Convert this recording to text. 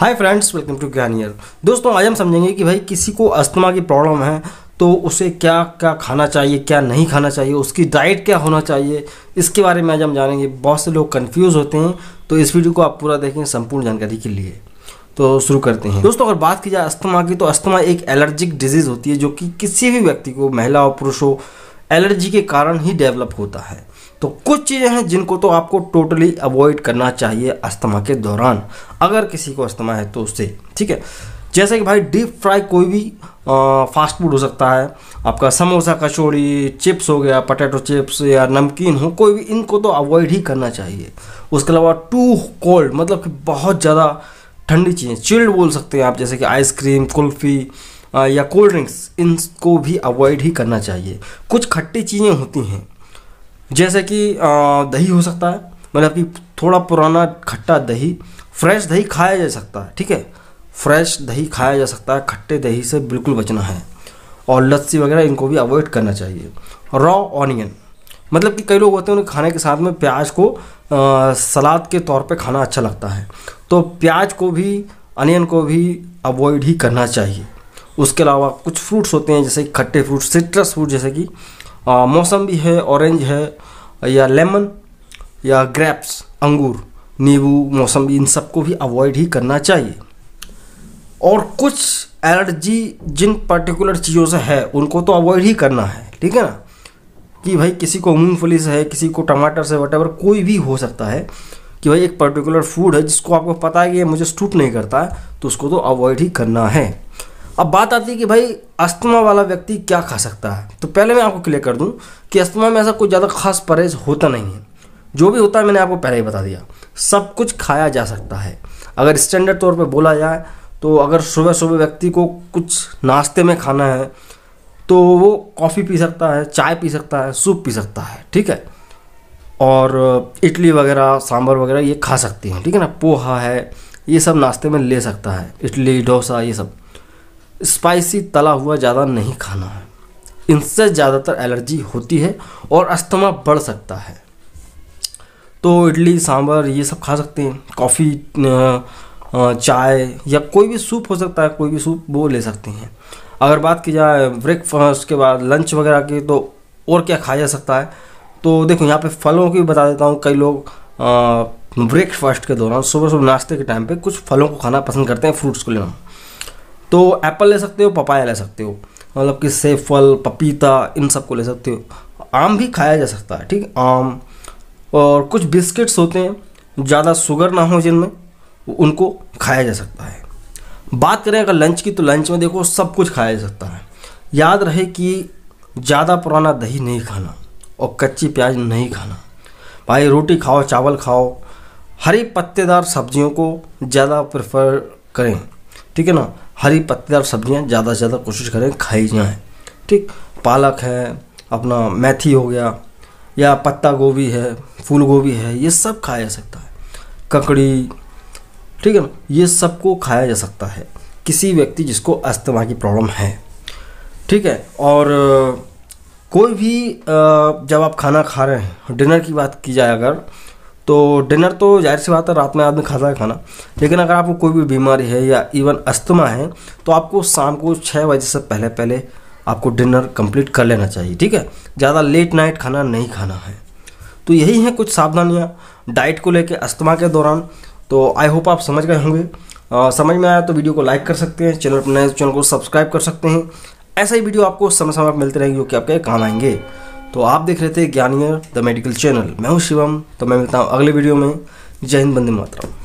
hi friends welcome to ज्ञानियर दोस्तों आज हम समझेंगे कि भाई किसी को अस्थमा की प्रॉब्लम है तो उसे क्या क्या खाना चाहिए क्या नहीं खाना चाहिए उसकी डाइट क्या होना चाहिए इसके बारे में आज हम जानेंगे बहुत से लोग कन्फ्यूज़ होते हैं तो इस वीडियो को आप पूरा देखें संपूर्ण जानकारी के लिए तो शुरू करते हैं दोस्तों अगर बात की जाए अस्थमा की तो अस्थमा एक एलर्जिक डिजीज़ होती है जो कि किसी भी व्यक्ति को महिला और पुरुष हो एलर्जी के कारण ही डेवलप होता है तो कुछ चीज़ें हैं जिनको तो आपको टोटली अवॉइड करना चाहिए अस्थमा के दौरान अगर किसी को अस्थमा है तो उससे ठीक है जैसे कि भाई डीप फ्राई कोई भी आ, फास्ट फूड हो सकता है आपका समोसा कचौड़ी चिप्स हो गया पटेटो चिप्स या नमकीन हो कोई भी इनको तो अवॉइड ही करना चाहिए उसके अलावा टू कोल्ड मतलब कि बहुत ज़्यादा ठंडी चीज़ें चिल्ड बोल सकते हैं आप जैसे कि आइसक्रीम कुल्फ़ी या कोल्ड ड्रिंक्स इनको भी अवॉइड ही करना चाहिए कुछ खट्टी चीज़ें होती हैं जैसे कि दही हो सकता है मतलब कि थोड़ा पुराना खट्टा दही फ्रेश दही खाया जा सकता है ठीक है फ्रेश दही खाया जा सकता है खट्टे दही से बिल्कुल बचना है और लस्सी वगैरह इनको भी अवॉइड करना चाहिए रॉ ऑनियन मतलब कि कई लोग होते हैं उन्हें खाने के साथ में प्याज को सलाद के तौर पे खाना अच्छा लगता है तो प्याज को भी अनियन को भी अवॉइड ही करना चाहिए उसके अलावा कुछ फ्रूट्स होते हैं जैसे खट्टे फ्रूट सिट्रस फ्रूट जैसे कि मौसम्बी है ऑरेंज है या लेमन या ग्रेप्स अंगूर नींबू मौसम्बी इन सबको भी अवॉइड ही करना चाहिए और कुछ एलर्जी जिन पर्टिकुलर चीज़ों से है उनको तो अवॉइड ही करना है ठीक है ना कि भाई किसी को मूंगफली से है किसी को टमाटर से वटेवर कोई भी हो सकता है कि भाई एक पर्टिकुलर फूड है जिसको आपको पता है कि मुझे सूट नहीं करता है तो उसको तो अवॉइड ही करना है अब बात आती है कि भाई अस्थमा वाला व्यक्ति क्या खा सकता है तो पहले मैं आपको क्लियर कर दूं कि अस्थमा में ऐसा कोई ज़्यादा खास परहेज होता नहीं है जो भी होता है मैंने आपको पहले ही बता दिया सब कुछ खाया जा सकता है अगर स्टैंडर्ड तौर पर बोला जाए तो अगर सुबह सुबह व्यक्ति को कुछ नाश्ते में खाना है तो वो कॉफ़ी पी सकता है चाय पी सकता है सूप पी सकता है ठीक है और इडली वगैरह सांभर वगैरह ये खा सकती हैं ठीक है ना पोहा है ये सब नाश्ते में ले सकता है इडली डोसा ये सब स्पाइसी तला हुआ ज़्यादा नहीं खाना है इनसे ज़्यादातर एलर्जी होती है और अस्थमा बढ़ सकता है तो इडली सांभर ये सब खा सकते हैं कॉफ़ी चाय या कोई भी सूप हो सकता है कोई भी सूप वो ले सकते हैं अगर बात की जाए ब्रेकफास्ट के बाद लंच वगैरह की तो और क्या खाया जा सकता है तो देखो यहाँ पे फलों की बता देता हूँ कई लोग ब्रेकफास्ट के दौरान सुबह सुबह नाश्ते के टाइम पे कुछ फलों को खाना पसंद करते हैं फ्रूट्स को लेना तो एप्पल ले सकते हो पपाया ले सकते हो मतलब कि सेब फल पपीता इन सब को ले सकते हो आम भी खाया जा सकता है ठीक आम और कुछ बिस्किट्स होते हैं ज़्यादा शुगर ना हो जिनमें उनको खाया जा सकता है बात करें अगर लंच की तो लंच में देखो सब कुछ खाया जा सकता है याद रहे कि ज़्यादा पुराना दही नहीं खाना और कच्ची प्याज नहीं खाना भाई रोटी खाओ चावल खाओ हरी पत्तेदार सब्जियों को ज़्यादा प्रेफर करें ठीक है ना हरी पत्तेदार सब्जियाँ ज़्यादा से ज़्यादा कोशिश करें खाई जाएँ ठीक पालक है अपना मेथी हो गया या पत्ता गोभी है फूल गोभी है ये सब खाया जा सकता है ककड़ी ठीक है ना ये सबको खाया जा सकता है किसी व्यक्ति जिसको अस्थमा की प्रॉब्लम है ठीक है और कोई भी जब आप खाना खा रहे हैं डिनर की बात की जाए अगर तो डिनर तो जाहिर सी बात है रात में आदमी खाता है खाना लेकिन अगर आपको कोई भी बीमारी है या इवन अस्थमा है तो आपको शाम को छः बजे से पहले पहले आपको डिनर कंप्लीट कर लेना चाहिए ठीक है ज़्यादा लेट नाइट खाना नहीं खाना है तो यही है कुछ सावधानियाँ डाइट को लेकर अस्थमा के दौरान तो आई होप आप समझ गए होंगे समझ में आया तो वीडियो को लाइक कर सकते हैं चैनल नए तो चैनल को सब्सक्राइब कर सकते हैं ऐसा ही वीडियो आपको समय समय पर मिलते रहेंगे जो कि आपके काम आएंगे तो आप देख रहे थे ज्ञानियर द मेडिकल चैनल मैं हूँ शिवम तो मैं मिलता हूँ अगले वीडियो में जय हिंद बंदे मातराम